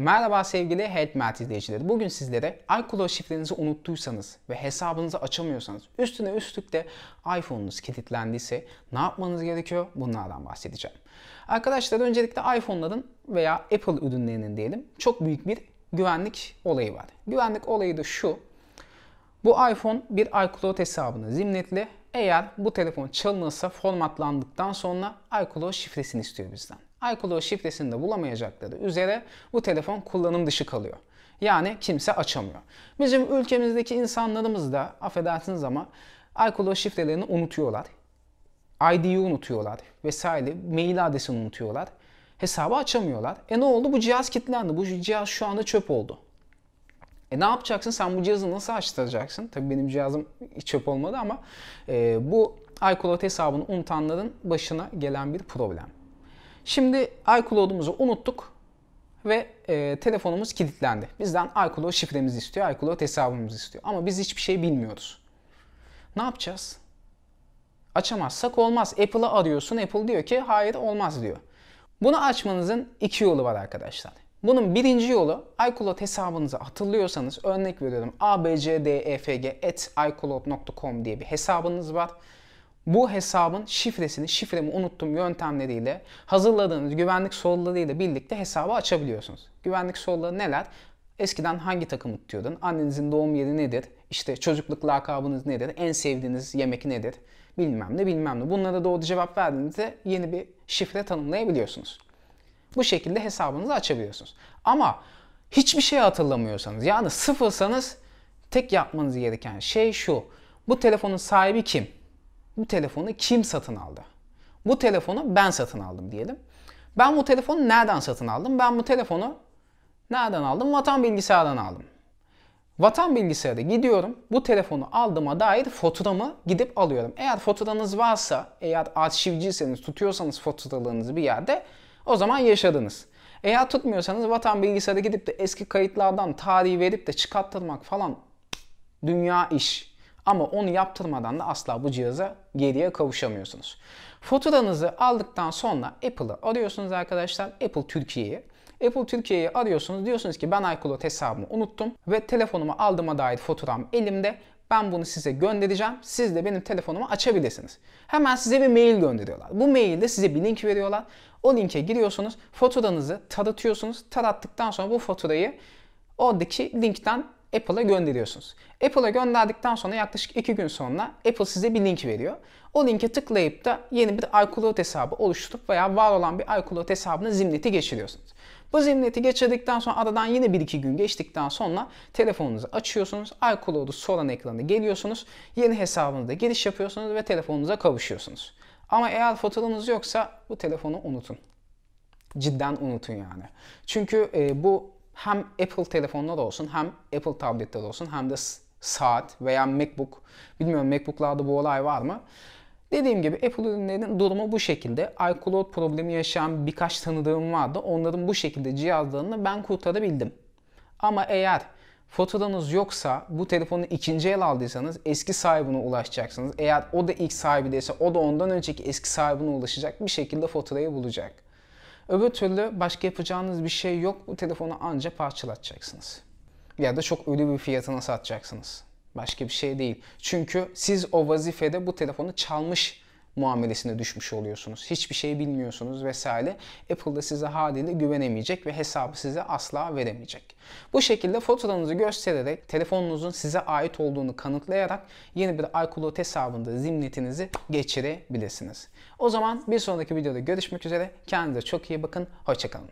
Merhaba sevgili HeadMelt izleyicileri. Bugün sizlere iCloud şifrenizi unuttuysanız ve hesabınızı açamıyorsanız, üstüne üstlük de iPhone'unuz kilitlendiyse ne yapmanız gerekiyor? Bunlardan bahsedeceğim. Arkadaşlar öncelikle iPhone'ların veya Apple ürünlerinin diyelim çok büyük bir güvenlik olayı var. Güvenlik olayı da şu. Bu iPhone bir iCloud hesabını zimmetli. Eğer bu telefon çalınırsa formatlandıktan sonra iCloud şifresini istiyor bizden iCloud şifresini de bulamayacakları üzere bu telefon kullanım dışı kalıyor. Yani kimse açamıyor. Bizim ülkemizdeki insanlarımız da affedersiniz ama iCloud şifrelerini unutuyorlar. ID'yi unutuyorlar vesaire mail adresini unutuyorlar. Hesabı açamıyorlar. E ne oldu? Bu cihaz kilitlendi. Bu cihaz şu anda çöp oldu. E ne yapacaksın? Sen bu cihazı nasıl açtıracaksın? Tabii benim cihazım çöp olmadı ama e, bu iCloud hesabını unutanların başına gelen bir problem. Şimdi iCloud'umuzu unuttuk ve e, telefonumuz kilitlendi. Bizden iCloud şifremizi istiyor, iCloud hesabımızı istiyor. Ama biz hiçbir şey bilmiyoruz. Ne yapacağız? Açamazsak olmaz. Apple'ı arıyorsun, Apple diyor ki hayır olmaz diyor. Bunu açmanızın iki yolu var arkadaşlar. Bunun birinci yolu iCloud hesabınızı hatırlıyorsanız örnek veriyorum abcdefg.icloud.com diye bir hesabınız var bu hesabın şifresini, şifremi unuttum yöntemleriyle hazırladığınız güvenlik sollarıyla birlikte hesabı açabiliyorsunuz. Güvenlik soruları neler? Eskiden hangi takımı tutuyordun? Annenizin doğum yeri nedir? İşte çocukluk lakabınız nedir? En sevdiğiniz yemek nedir? Bilmem ne bilmem ne. Bunlara doğru cevap verdiğinizde yeni bir şifre tanımlayabiliyorsunuz. Bu şekilde hesabınızı açabiliyorsunuz. Ama hiçbir şey hatırlamıyorsanız yani sıfırsanız tek yapmanız gereken şey şu. Bu telefonun sahibi kim? bu telefonu kim satın aldı? Bu telefonu ben satın aldım diyelim. Ben bu telefonu nereden satın aldım? Ben bu telefonu nereden aldım? Vatan bilgisayardan aldım. Vatan bilgisayara gidiyorum. Bu telefonu aldığıma dair faturamı gidip alıyorum. Eğer faturanız varsa, eğer arşivciyseniz, tutuyorsanız faturalarınızı bir yerde o zaman yaşadınız. Eğer tutmuyorsanız vatan bilgisayara gidip de eski kayıtlardan tarihi verip de çıkarttırmak falan dünya iş. Ama onu yaptırmadan da asla bu cihaza geriye kavuşamıyorsunuz. Faturanızı aldıktan sonra Apple'ı arıyorsunuz arkadaşlar. Apple Türkiye'yi. Apple Türkiye'yi arıyorsunuz. Diyorsunuz ki ben iCloud hesabımı unuttum ve telefonumu aldığıma dair faturam elimde. Ben bunu size göndereceğim. Siz de benim telefonumu açabilirsiniz. Hemen size bir mail gönderiyorlar. Bu mailde size bir link veriyorlar. O linke giriyorsunuz. Faturanızı taratıyorsunuz. Tarattıktan sonra bu faturayı oradaki linkten Apple'a gönderiyorsunuz. Apple'a gönderdikten sonra yaklaşık 2 gün sonra Apple size bir link veriyor. O linke tıklayıp da yeni bir iCloud hesabı oluşturup veya var olan bir iCloud hesabına zimneti geçiriyorsunuz. Bu zimneti geçirdikten sonra aradan yine 1-2 gün geçtikten sonra telefonunuzu açıyorsunuz. iCloud'u soran ekranı geliyorsunuz. Yeni hesabınıza giriş yapıyorsunuz ve telefonunuza kavuşuyorsunuz. Ama eğer fotoğrafınız yoksa bu telefonu unutun. Cidden unutun yani. Çünkü e, bu hem Apple da olsun hem Apple tablette de olsun hem de saat veya MacBook. Bilmiyorum MacBook'larda bu olay var mı? Dediğim gibi Apple ürünlerinin durumu bu şekilde. iCloud problemi yaşayan birkaç tanıdığım vardı. Onların bu şekilde cihazlarını ben kurtarabildim. Ama eğer faturanız yoksa bu telefonu ikinci el aldıysanız eski sahibine ulaşacaksınız. Eğer o da ilk sahibi değilse o da ondan önceki eski sahibine ulaşacak bir şekilde faturayı bulacak. Öbür türlü başka yapacağınız bir şey yok. Bu telefonu anca parçalatacaksınız. Ya da çok ölü bir fiyatına satacaksınız. Başka bir şey değil. Çünkü siz o vazifede bu telefonu çalmış muamelesine düşmüş oluyorsunuz. Hiçbir şey bilmiyorsunuz vesaire. Apple da size haliyle güvenemeyecek ve hesabı size asla veremeyecek. Bu şekilde fotoğrafınızı göstererek telefonunuzun size ait olduğunu kanıtlayarak yeni bir iCloud hesabında zimnetinizi geçirebilirsiniz. O zaman bir sonraki videoda görüşmek üzere. Kendinize çok iyi bakın. Hoşçakalın.